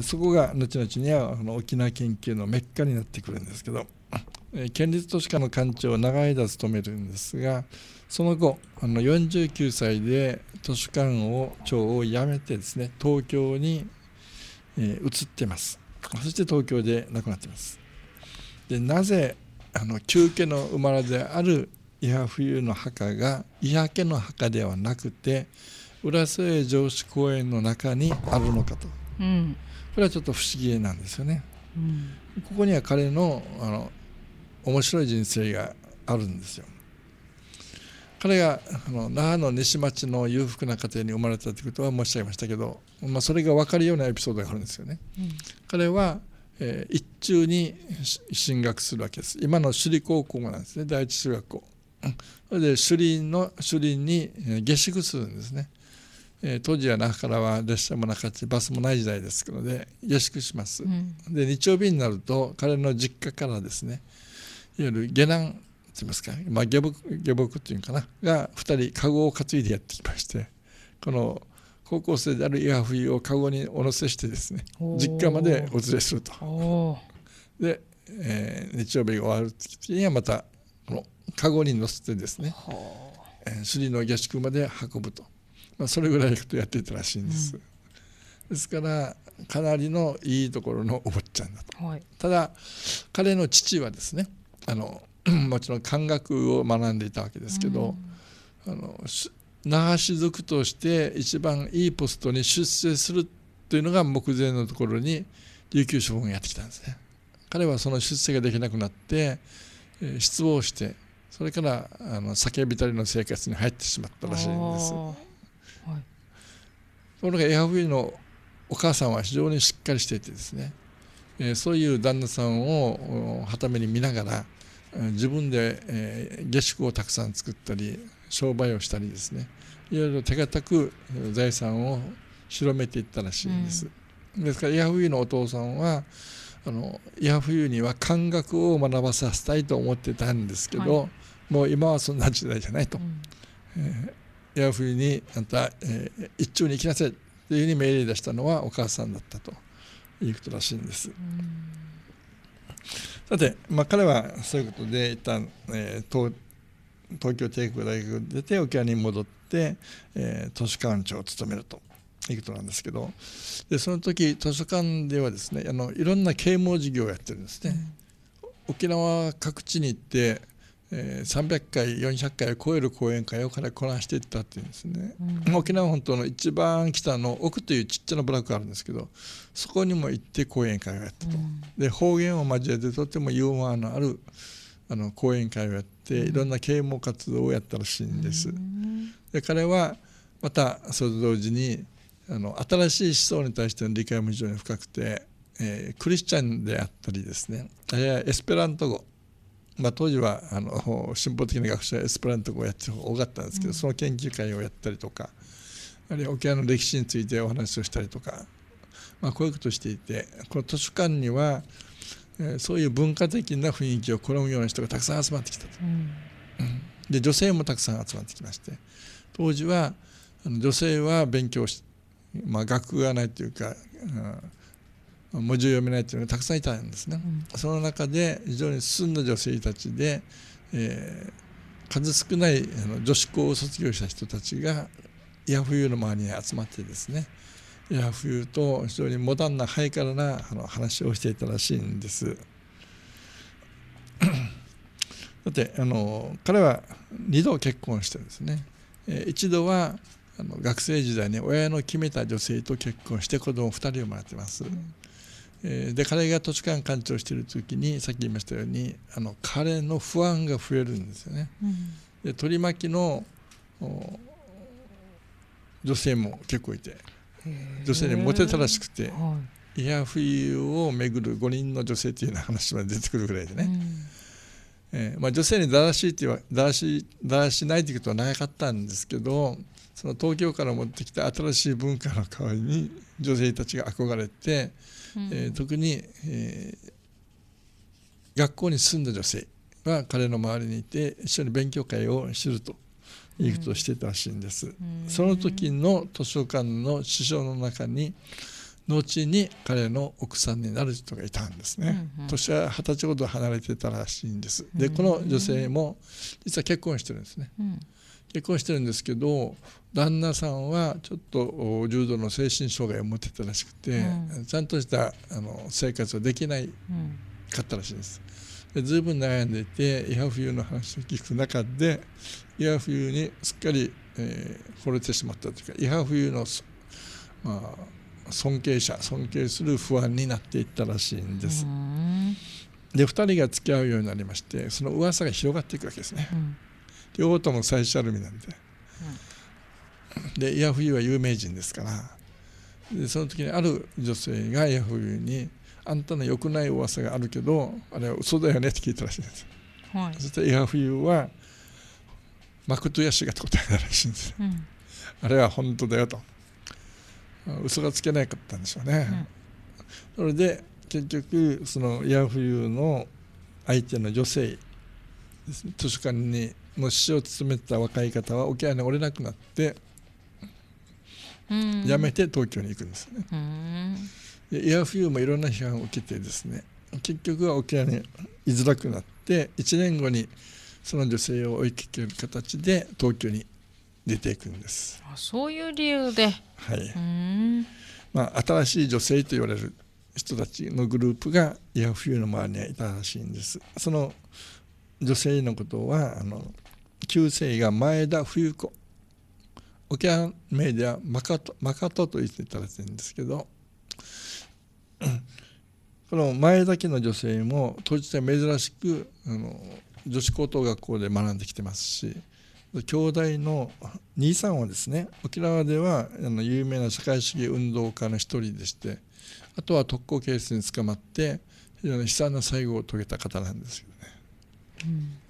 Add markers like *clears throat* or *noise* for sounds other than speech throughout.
そこが後々にはあの沖縄研究のメッカになってくるんですけど、え県立都市課の館長を長い間務めるんですがその後あの49歳で都市館を長を辞めてですね東京に、え移ってますそして東京で亡くなっていますでなぜあの旧家の生まれである伊波冬の墓が伊波家の墓ではなくて浦添城址公園の中にあるのかと。うんこれはちょっと不思議なんですよね、うん、ここには彼のあの面白い人生があるんですよ彼があの那覇の西町の裕福な家庭に生まれたということは申し上げましたけど、まあ、それが分かるようなエピソードがあるんですよね、うん、彼は、えー、一中に進学するわけです今の首里高校なんですね第一中学校それで首里の首里に下宿するんですねえー、当時は那覇からは列車もなかったしバスもない時代ですので下宿します、うん、で日曜日になると彼の実家からですねいわゆる下男といいますか、まあ、下僕下僕っていうかなが2人籠を担いでやってきましてこの高校生である岩冬を籠にお乗せしてですね実家までお連れすると。で、えー、日曜日が終わる時にはまたこの籠に乗せてですね、えー、の下宿まで運ぶと。まあ、それぐらいやってたらしいんです、うん、ですからかなりのいいところのお坊ちゃんだと、はい、ただ彼の父はですねあの *clears throat* もちろん漢学を学んでいたわけですけど、うん、あの那覇氏族として一番いいポストに出世するというのが目前のところに琉球将軍がやってきたんですね彼はその出世ができなくなって失望してそれからあの酒たりの生活に入ってしまったらしいんです。ところが a r ーのお母さんは非常にしっかりしていてですね、えそういう旦那さんをはために見ながら自分で、え下宿をたくさん作ったり商売をしたりですねいろいろ手堅く財産を広めていったらしいんです。うん、ですからヤフユのお父さんはあのヤフユには感学を学ばさせたいと思ってたんですけど、はい、もう今はそんな時代じゃないと。うん、えヤフーにあんた、えー、一中に行きなさいというふうに命令出したのはお母さんだったということらしいんです。さて、まあ、彼はそういうことで一旦、えー、東東京帝国大学を出て沖縄に戻って、えー、図書館長を務めるということなんですけどでその時図書館ではですねあのいろんな啓蒙事業をやってるんですね。うん、沖縄各地に行ってえー、300回400回を超える講演会を彼はこなしていったっていうんですね、うん、沖縄本島の一番北の奥というちっちゃな部落があるんですけどそこにも行って講演会をやったと、うん、で方言を交えてとてもユーモアのあるあの講演会をやって、いろんな啓蒙活動をやったらしいんです。うん、で彼はまたそれと同時にあの新しい思想に対しての理解も非常に深くて、えー、クリスチャンであったりですねエスペラント語まあ、当時はあの *laughs* 進歩的な学者エスプラントをやってる方が多かったんですけど、その研究会をやったりとかあるいは沖縄の歴史についてお話をしたりとか、まあ、こういうことをしていてこの図書館には、えそういう文化的な雰囲気を好むような人がたくさん集まってきたと、うん、で女性もたくさん集まってきまして当時は女性は勉強し、まあ、学がないというか、うん文字を読めないというのがたくさんいたんですね、うん、その中で非常に進んだ女性たちで、えー、数少ないあの女子校を卒業した人たちがヤフユーの周りに集まってですねヤフユーと非常にモダンなハイカラなあの話をしていたらしいんです。だ *coughs* ってあの彼は2度結婚してですね、えー、一度はあの学生時代に親の決めた女性と結婚して子供2人をまれてます、うんで彼が土地勘館長している時にさっき言いましたようにあの彼の不安が増えるんですよね。うん、で取り巻きの女性も結構いて女性にモテたらしくて、はい、イヤフをめぐる5人の女性っていうような話まで出てくるぐらいでね、うん、えー、まあ、女性にだらしいっていうだらしだらしないということはなかったんですけどその東京から持ってきた新しい文化の代わりに女性たちが憧れて。えー、特に、えー、学校に住んだ女性は彼の周りにいて一緒に勉強会をするということをしてたらしいんです、その時の図書館の師匠の中に後に彼の奥さんになる人がいたんですね、年は二十歳ほど離れてたらしいんですでこの女性も実は結婚してるんですね、結婚してるんですけど旦那さんはちょっと重度の精神障害を持ってたらしくて、うん、ちゃんとしたあの生活はできないかったらしいです。いぶん悩んでいてイハフユの話を聞く中でイハフユにすっかり、えー、惚れてしまったというかイハフユの、まあ、尊敬者尊敬する不安になっていったらしいんです。で2人が付き合うようになりましてその噂が広がっていくわけですね。うん両方とも最初ある意味なんで、うん、でヤフーは有名人ですからでその時にある女性がヤフーに「あんたの良くない噂があるけどあれは嘘だよね」って聞いたらしいんです、はい、そしてヤフーはマクトヤシが答えたらしいんです、うん、あれは本当だよと嘘がつけなかったんでしょうね、うん、それで結局そのヤフーの相手の女性図書館にの師匠を務めてた若い方は沖縄におれなくなって辞めて東京に行くんですね。でエアフューもいろんな批判を受けてですね結局は沖縄に居づらくなって1年後にその女性を追いかける形で東京に出ていくんです。あそういう理由で、はいまあ、新しい女性と言われる人たちのグループがアフーの周りにはいたらしいんです。その女性のことはあの旧姓が前田冬子沖縄名ではマカトマカトと言っていただいてるんですけど *clears throat* この前田家の女性も当時は珍しくあの女子高等学校で学んできてますし兄弟の兄さんはですね沖縄ではあの有名な社会主義運動家の一人でしてあとは特攻ケースに捕まって非常に悲惨な最後を遂げた方なんですよね。うん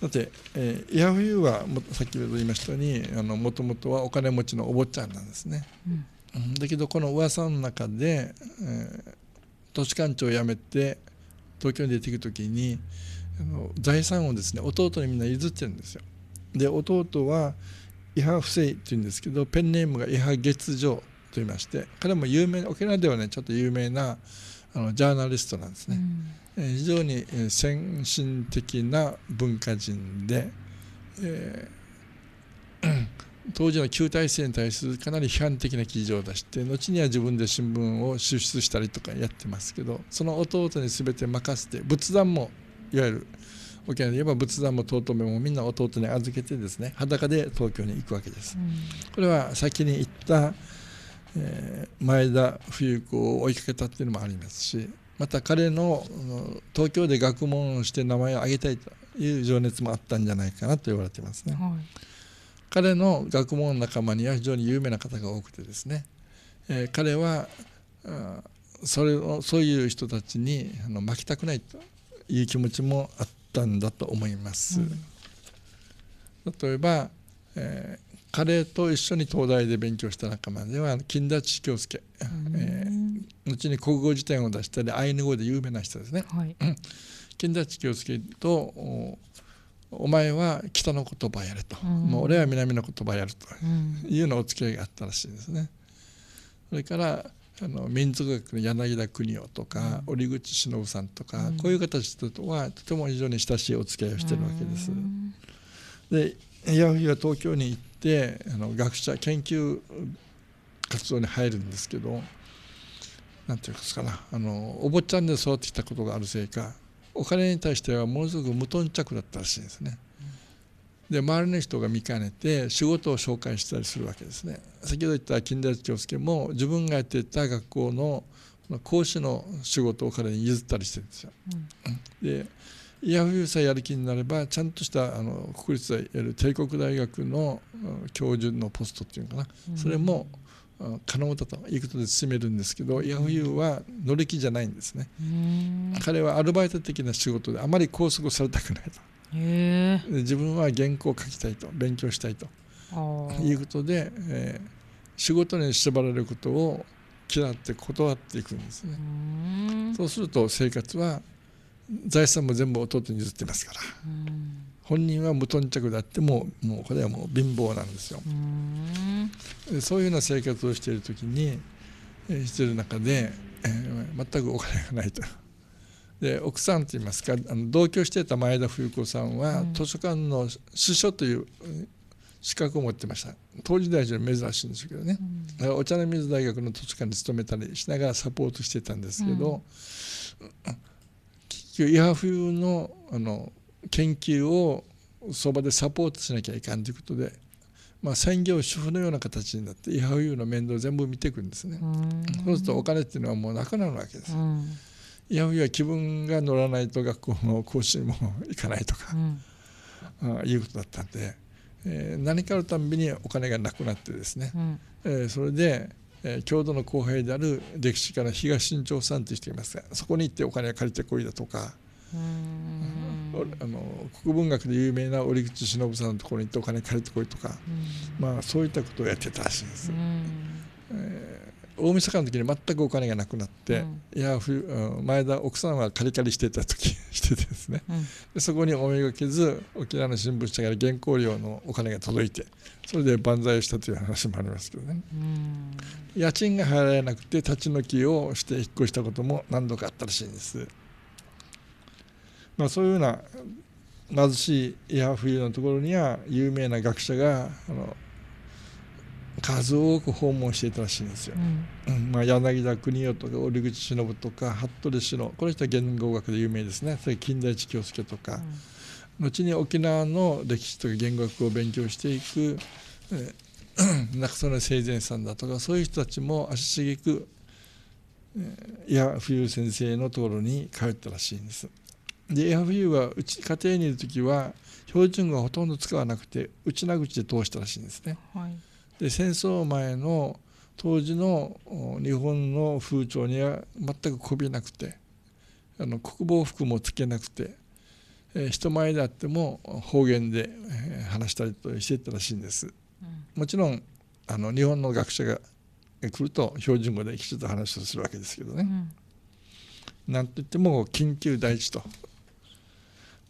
だって、えー、ヤフーはもさっき言いましたようにもともとはお金持ちのお坊ちゃんなんですね、うん、だけどこの噂の中で、えー、都市官庁を辞めて東京に出ていく時にあの財産をですね弟にみんな譲ってるんですよで弟は伊波不正っていうんですけどペンネームが伊波月城と言いまして彼も有名沖縄ではねちょっと有名なあのジャーナリストなんですね、うん、非常に先進的な文化人で、えー、*clears throat* 当時の旧体制に対するかなり批判的な記事を出して後には自分で新聞を出出したりとかやってますけどその弟に全て任せて仏壇もいわゆる沖縄で言えば仏壇も尊めもみんな弟に預けてですね裸で東京に行くわけです。これは先に言ったえー、前田冬子を追いかけたっていうのもありますしまた彼の東京で学問をして名前を挙げたいという情熱もあったんじゃないかなと言われてますね、はい、彼の学問仲間には非常に有名な方が多くてですね、えー、彼はそれをそういう人たちにあの負けたくないという気持ちもあったんだと思います、うん、例えば、えー彼と一緒に東大で勉強した仲間では金田千京介、うえー、後に国語辞典を出したりアイヌ語で有名な人ですね、はい、金田千京介とお前は北の言葉やれと、うん、もう俺は南の言葉やるというのお付き合いがあったらしいですね。それからあの民族学の柳田邦夫とか、うん、折口忍さんとか、うん、こういう形とはとても非常に親しいお付き合いをしてるわけです。でいやい東京に行っであの学者研究活動に入るんですけど何て言うんですかなあのお坊ちゃんで育ってきたことがあるせいかお金に対してはものすごく無頓着だったらしいんですね。で周りの人が見かねて仕事を紹介したりするわけですね。先ほど言った金田一京介も自分がやっていた学校の講師の仕事を彼に譲ったりしてるんですよ。うん、でフ薬部さえやる気になればちゃんとしたあの国立大やる帝国大学の教授のポストっていうのかな、それも可能だということで進めるんですけど、うん、ヤフーは乗り気じゃないんですね、彼はアルバイト的な仕事であまり拘束されたくないと、自分は原稿を書きたいと勉強したいということで、えー、仕事に縛られることを嫌って断っていくんですねそうすると生活は財産も全部弟に譲ってますから、本人は無頓着だってもうもうこれはもう貧乏なんですよ。そういうような生活をしている時に、えしてる中で、えー、全くお金がないと。で奥さんといいますかあの同居していた前田冬子さんは、うん、図書館の司書という資格を持ってました当時大臣珍しいんですけどね、うん、お茶の水大学の図書館に勤めたりしながらサポートしてたんですけど、うんイヤフのあの研究をそばでサポートしなきゃいかんということで、まあ、専業主婦のような形になってイハフユの面倒を全部見ていくんですねそうするとお金っていうのはもうなくなるわけです、うん、イハフは気分が乗らないと学校の講師にも行かないとか、うん、あいうことだったんで、えー、何かあるたんびにお金がなくなってですね、うん、えー、それで郷土の後輩である歴史家の東新庄さんという人がいますがそこに行ってお金を借りてこいだとかあの国文学で有名な折口忍さんのところに行ってお金借りてこいとか、まあ、そういったことをやってたらしいです。えー大晦日の時に全くお金がなくなって、うん、いや前田奥さんはカリカリしてた時 *laughs* しててですね、うん、でそこに思いがけず沖縄の新聞社から原稿料のお金が届いてそれで万歳をしたという話もありますけどね、うん、家賃が払えなくて立ち退きをして引っ越したことも何度かあったらしいんです、まあ、そういうような貧しいいや冬のところには有名な学者があの数多く訪問していたらしいんですよ。うん、まあ、柳田国夫とか折口忍とか服部氏のこの人は言語学で有名ですねそれ金田一京介とか、うん、後に沖縄の歴史とか言語学を勉強していく、*clears throat* 中曽根清善さんだとかそういう人たちも足しげく、えー、いや冬先生のところに通ったらしいんです。でエアフィーはうち家庭にいる時は標準語はほとんど使わなくて内な口で通したらしいんですね。はいで戦争前の当時の日本の風潮には全くこびなくてあの国防服も着けなくて、えー、人前であっても方言で話したりとしてたらしいんです。もちろんあの日本の学者が来ると標準語できちっと話をするわけですけどね。うん、なんといっても緊急第一と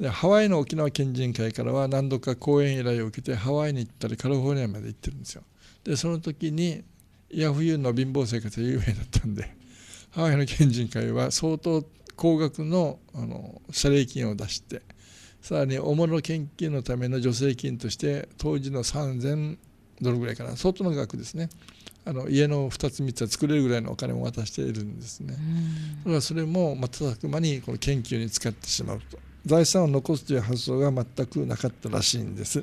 でハワイの沖縄県人会からは何度か講演依頼を受けてハワイに行ったりカリフォルニアまで行ってるんですよ。でその時にいや冬の貧乏生活が有名だったんで *laughs* ハワイの県人会は相当高額のあの謝礼金を出してさらにもの研究のための助成金として当時の3000ドルぐらいかな相当の額ですねあの家の2つ3つは作れるぐらいのお金も渡しているんですねだからそれも瞬く間にこの研究に使ってしまうと財産を残すという発想が全くなかったらしいんです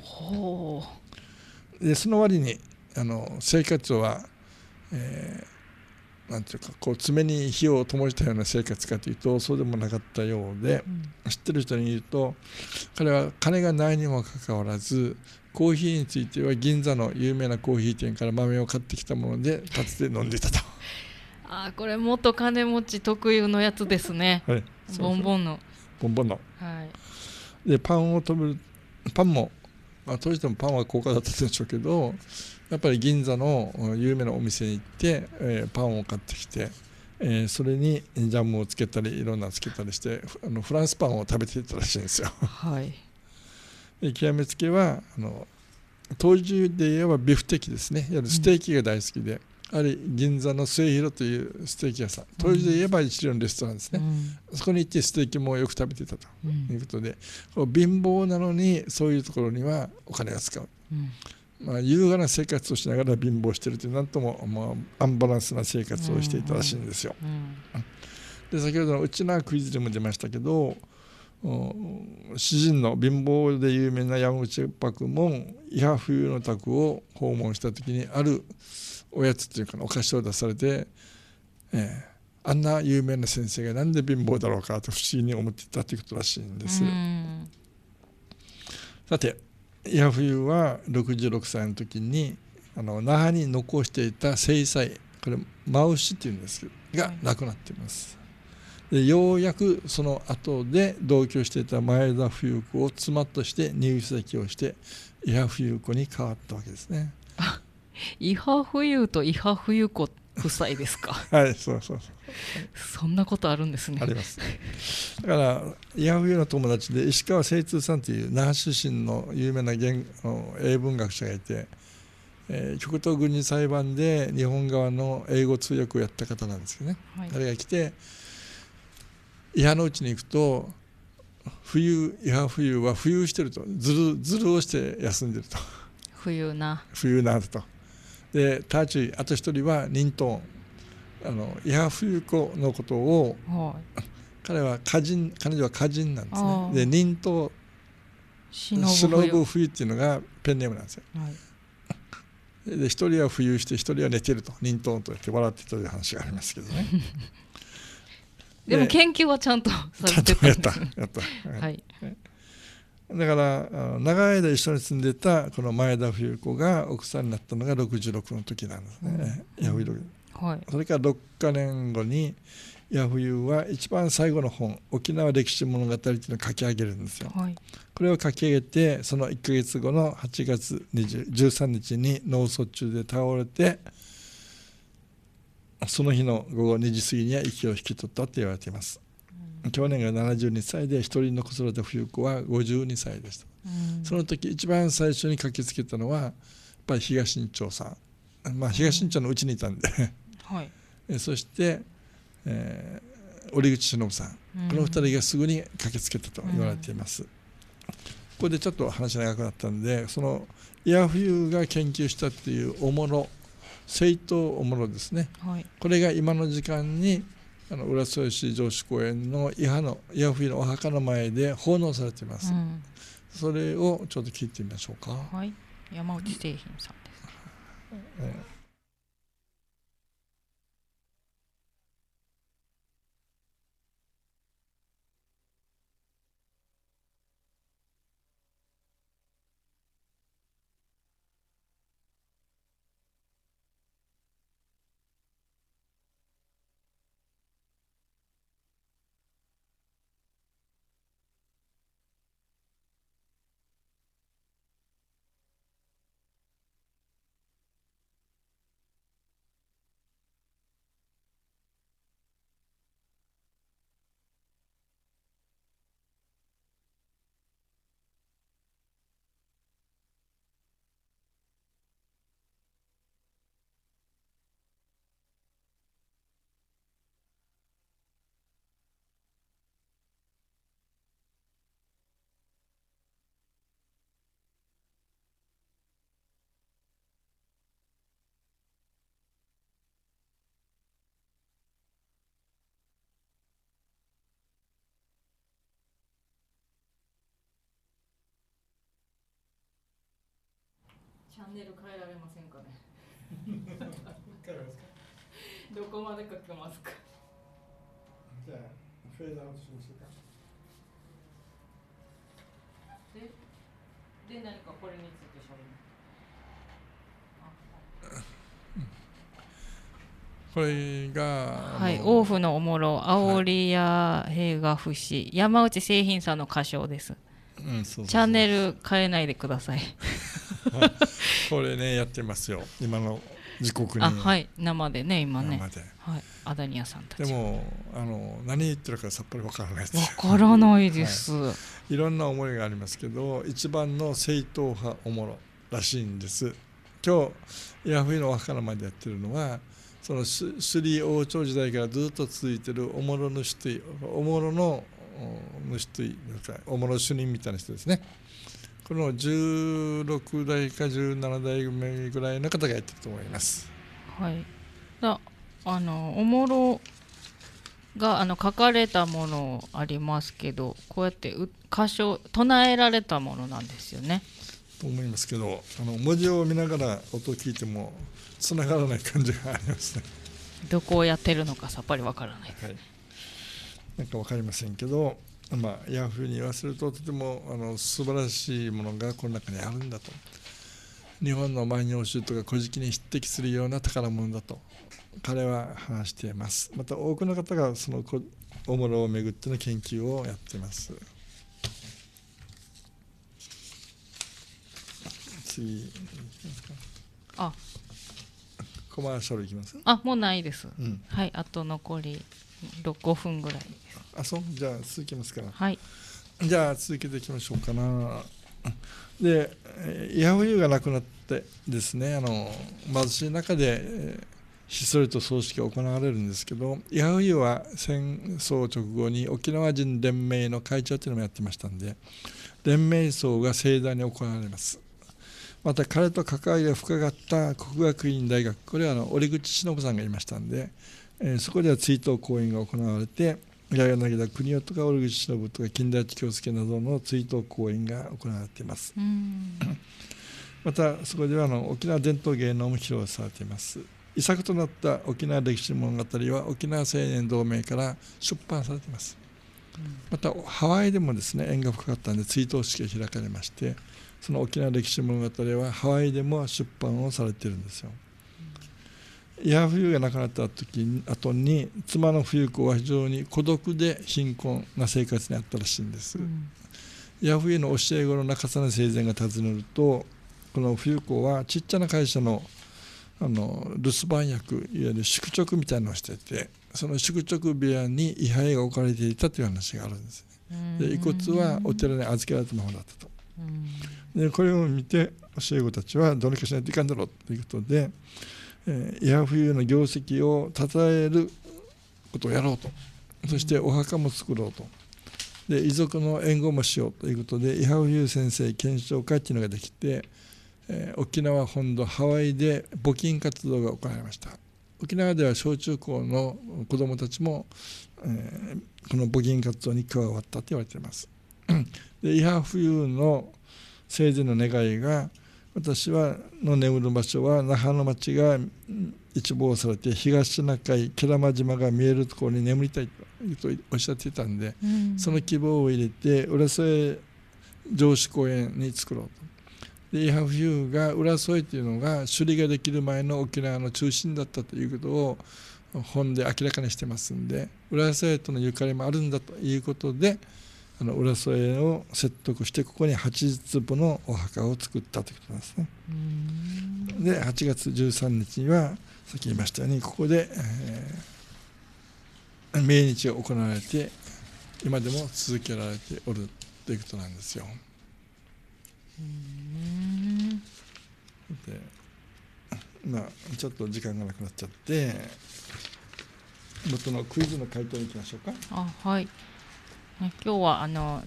でその割にあの生活は、えー、なんていうかこう爪に火を灯したような生活かというとそうでもなかったようで、うん、知ってる人に言うと彼は金がないにもかかわらずコーヒーについては銀座の有名なコーヒー店から豆を買ってきたものでかつて飲んでいたと。*laughs* あこれ元金持ち特有のやつですね。はい、ボンボンの。ボンボンの。はい。でパンを食べるパンもまあ、当時でもパンは高価だったんでしょうけどやっぱり銀座の有名なお店に行って、えー、パンを買ってきて、えー、それにジャムをつけたりいろんなのつけたりしてあのフランスパンを食べていたらしいんですよ。はい、で極めつけはあの当時で言えばビフテキですねいわゆるステーキが大好きで。うんある銀座の末広というステーキ屋さん当時で言えば一流のレストランですね、うん、そこに行ってステーキもよく食べてたということで、うん、貧乏なのにそういうところにはお金が使う、うん、まあ、優雅な生活をしながら貧乏してるという何とも、まあ、アンバランスな生活をしていたらしいんですよ。で先ほどのうちなクイズでも出ましたけど詩人の貧乏で有名な山口百も伊波冬の宅を訪問した時にある「おやつというかお菓子を出されて、えー、あんな有名な先生がなんで貧乏だろうかと不思議に思ってたということらしいんですよ。さてヤフユは66歳の時にあの那覇に残していた正妻これマウシっていうんですけどが亡くなっています。でようやくその後で同居していた前田冬子を妻として入籍をして伊波冬子に変わったわけですね。伊波冬と伊波冬子夫妻ですかはいそうそうそうそんなことあるんですねありますだから伊波冬の友達で石川清通さんという那覇出身の有名な言英文学者がいて、えー、極東軍事裁判で日本側の英語通訳をやった方なんですよね、はい、誰が来て伊波のうちに行くと冬いや冬は浮遊してるとずるずるをして休んでると冬な冬なとでただあと一人はニントンあの伊波冬子のことを、はい、彼は歌人彼女は歌人なんですねで忍ント忍ぶ冬っていうのがペンネームなんですよ、はい、で一人は浮遊して一人は寝てると忍ントンと言って笑ってたという話がありますけどね *laughs* でも研究はちゃんとされてたんです、ね、やったやった、はい、はいだから長い間一緒に住んでたこの前田冬子が奥さんになったのが66の時なんですね、うん、ヤフユ、はい、それから6か年後にヤフユは一番最後の本「沖縄歴史物語」っていうのを書き上げるんですよ、はい、これを書き上げてその1か月後の8月13日に脳卒中で倒れてその日の午後2時過ぎには息を引き取ったと言われています去年が72歳で一人の子育て冬子は52歳でした、うん、その時一番最初に駆けつけたのはやっぱり東新町さん、まあ、東新町のうちにいたんで、はい、*laughs* えそして、えー、折口忍さん、うん、この2人がすぐに駆けつけたと言われています、うん、ここでちょっと話長くなったんでそのイヤフユが研究したっていうおもろ政党おもろですね、はい、これが今の時間にあの浦添市城址公園の伊波の伊波府のお墓の前で奉納されています、うん、それをちょっと聞いてみましょうか、はい、山内製品さんです、ね、チャンネル変えられませんかねどこまで書けますかじゃあフェードアウトしましょうかでで何かこれについてしゃべるこれが、はい、王府のおもろ青り屋平賀不死、はい、山内製品さんの歌唱です、チャンネル変えないでください *laughs* これねやってますよ今の時刻にあはい生でね今ねはいアダニアさんたちでもあの何言ってるかさっぱりわからないですわからないです、はい、いろんな思いがありますけど一番の正統派おもろらしいんです今日ヤフーの墓のまでやってるのはそのー王朝時代からずっと続いてるおもろ主というおもろの主というかおもろ主任みたいな人ですねこの16代か17代目ぐらいの方がやってると思います。はい、だあのおもろがあの書かれたものありますけどこうやって歌唱唱えられたものなんですよね。と思いますけどあの文字を見ながら音を聞いてもつながらない感じがありますね。どこをやってるのかさっぱりわからないです、はい、なんかわかりませんけどまあ、ヤフーに言わせるととてもあの素晴らしいものがこの中にあるんだと日本の万葉集とか「古事記」に匹敵するような宝物だと彼は話していますまた多くの方がそのおもろをめぐっての研究をやっています次あコマーシャルいきますあもうないです、うん、はいあと残り6分ぐらいですあそうじゃあ続きますからはいじゃあ続けていきましょうかなでヤフユがなくなってですねあの貧しい中でひっそりと葬式が行われるんですけどヤフユは戦争直後に沖縄人連盟の会長というのもやってましたんで連盟葬が盛大に行われますまた彼と関わりが深かった国学院大学これはあの折口忍さんがいましたんでえそこでは追悼公演が行われて浦柳田国夫とか折口忍とか金田一京介などの追悼公演が行われています。*coughs* またそこではあの沖縄伝統芸能も披露されています。遺作となった沖縄歴史物語は沖縄青年同盟から出版されています。またハワイでもですね縁が深かったんで追悼式が開かれましてその沖縄歴史物語はハワイでも出版をされてるんですよ。いフユが亡くなった時後に妻の冬子は非常に孤独で貧困な生活にあったらしいんです。うん、ヤフーの教え子の中曽根生前が訪ねるとこの冬子はちっちゃな会社のあの留守番役いわゆる宿直みたいなのをしててその宿直部屋に位牌が置かれていたという話があるんですね。で遺骨はお寺に預けられたままだったと。でこれを見て教え子たちはどれかしないといかんだろうということで。えー、いやふの業績を称えることをやろうとそしてお墓も作ろうとで遺族の援護もしようということでフユー先生検証会っていうのができて、えー、沖縄本土ハワイで募金活動が行われました沖縄では小中高の子どもたちも、えー、この募金活動に加わったと言われていますでフユーの生前の願いが私はの眠る場所は那覇の町が一望されて東シナ海慶良間島が見えるところに眠りたいとおっしゃっていたんで、うん、その希望を入れて浦添城址公園に作ろうと。でイハフユーが浦添というのが首里ができる前の沖縄の中心だったということを本で明らかにしてますんで浦添とのゆかりもあるんだということで。あの浦添を説得してここに8坪のお墓を作ったということなんですね。で8月13日にはさっき言いましたようにここで、えー、命日が行われて今でも続けられておるということなんですよ。でまあちょっと時間がなくなっちゃって元のクイズの回答にいきましょうか。あはい今日はあの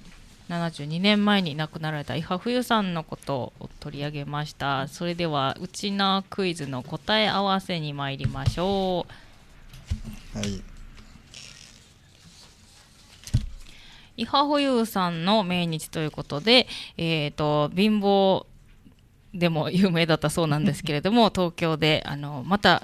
72年前に亡くなられた伊波冬さんのことを取り上げましたそれではうちなクイズの答え合わせに参りましょうはい伊波冬さんの命日ということでえっ、ー、と貧乏でも有名だったそうなんですけれども *laughs* 東京であのまた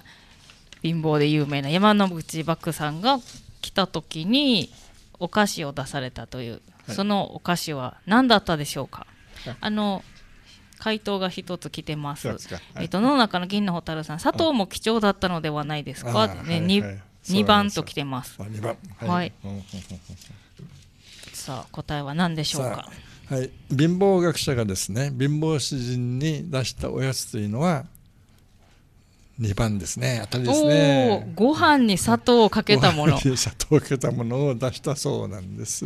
貧乏で有名な山之口漠さんが来た時にお菓子を出されたという、はい、そのお菓子は何だったでしょうかあの回答が一つ来てます。すはい、えっと、の中の銀の蛍さん、砂糖も貴重だったのではないですか。ね、二、はい、二、番と来てます。二番。はい。さあ、答えは何でしょうか。はい、貧乏学者がですね、貧乏詩人に出したおやつというのは。二番ですね当たりですねご飯に砂糖をかけたもの *laughs* 砂糖をかけたものを出したそうなんです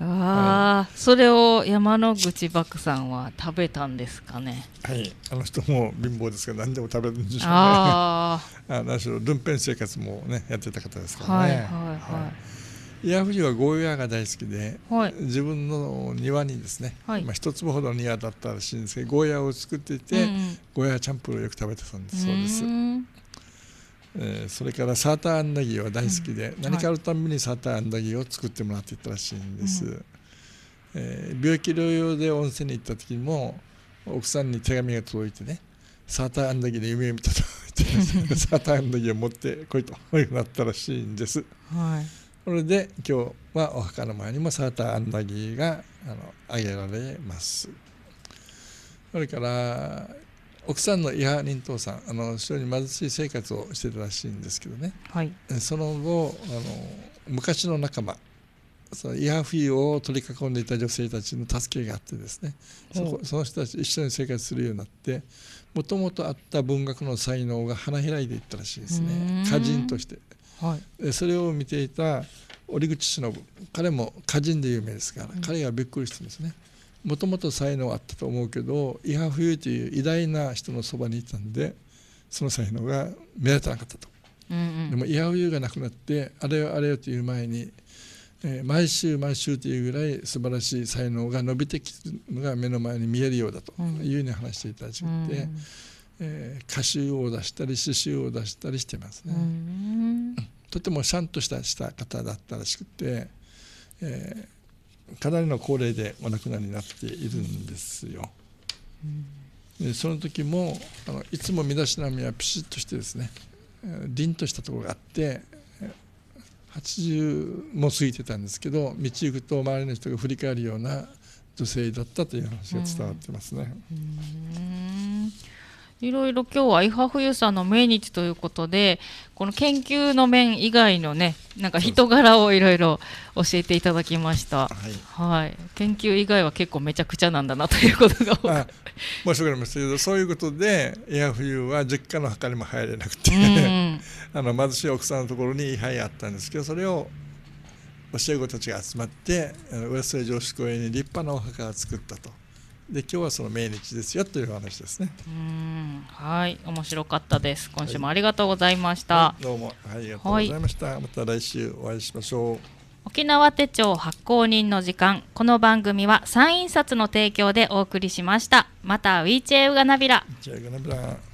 ああ、それを山之口漠さんは食べたんですかねはいあの人も貧乏ですけど何でも食べるんでしょうねあ *laughs* あ何しろルンペン生活もねやってた方ですからねはいはいはい、はい伊賀富はゴーヤーが大好きで、はい、自分の庭にですね、はい、まあ、一坪ほどの庭だったらしいんですけどゴーヤーを作っていて、うん、ゴーヤーチャンプルをよく食べてたんだそうです。えー、それからサーターアンダギーは大好きで、うん、何かあるたびにサーターアンダギーを作ってもらっていたらしいんです、うん、えー、病気療養で温泉に行った時も奥さんに手紙が届いてねサーターアンダギーで夢を見たと *laughs* サーターアンダギーを持ってこいというなったらしいんです。はいそれで今日はお墓の前にもサーターアンダギーがあの揚げられます。それから奥さんの伊波仁藤さんあの非常に貧しい生活をしてたらしいんですけどね、はい、その後あの昔の仲間そのイヤフィーを取り囲んでいた女性たちの助けがあってですねそこその人たち一緒に生活するようになってもともとあった文学の才能が花開いていったらしいですね歌人としてはい、それを見ていた折口忍彼も歌人で有名ですから、うん、彼がびっくりしてですねもともと才能あったと思うけど伊波冬という偉大な人のそばにいたんでその才能が目立たなかったと、うんうん、でも伊波冬が亡くなってあれよあれよという前に、えー、毎週毎週というぐらい素晴らしい才能が伸びてきてるのが目の前に見えるようだというふうに話していただいて。うんうんえー、歌集を出したり詩集を出したりしてますね。とてもシャンとしたした方だったらしくて、えー、かなりの高齢でお亡くなりになっているんですよ。でその時もあのいつも身だしなみはピシッとしてですね凛としたところがあって80も過ぎてたんですけど道行くと周りの人が振り返るような女性だったという話が伝わってますね。うんいろいろ今日はハフユさんの命日ということでこの研究の面以外のねなんか人柄をいろいろ教えていただきました、はい、はい、研究以外は結構めちゃくちゃなんだなということが多く申し訳ありませんけどそういうことでハフ冬は実家の墓にも入れなくて *laughs* あの貧しい奥さんのところに位牌あったんですけどそれを教え子たちが集まって上杉城址公園に立派なお墓を作ったと。で今日はその命日ですよという話ですね。はい面白かったです。今週もありがとうございました。はいはい、どうも、はい、ありがとうございました、また来週お会いしましょう。沖縄手帳発行人の時間この番組は三印刷の提供でお送りしました。またウィーチェウガナビラ。ウィーチェウガナビラ。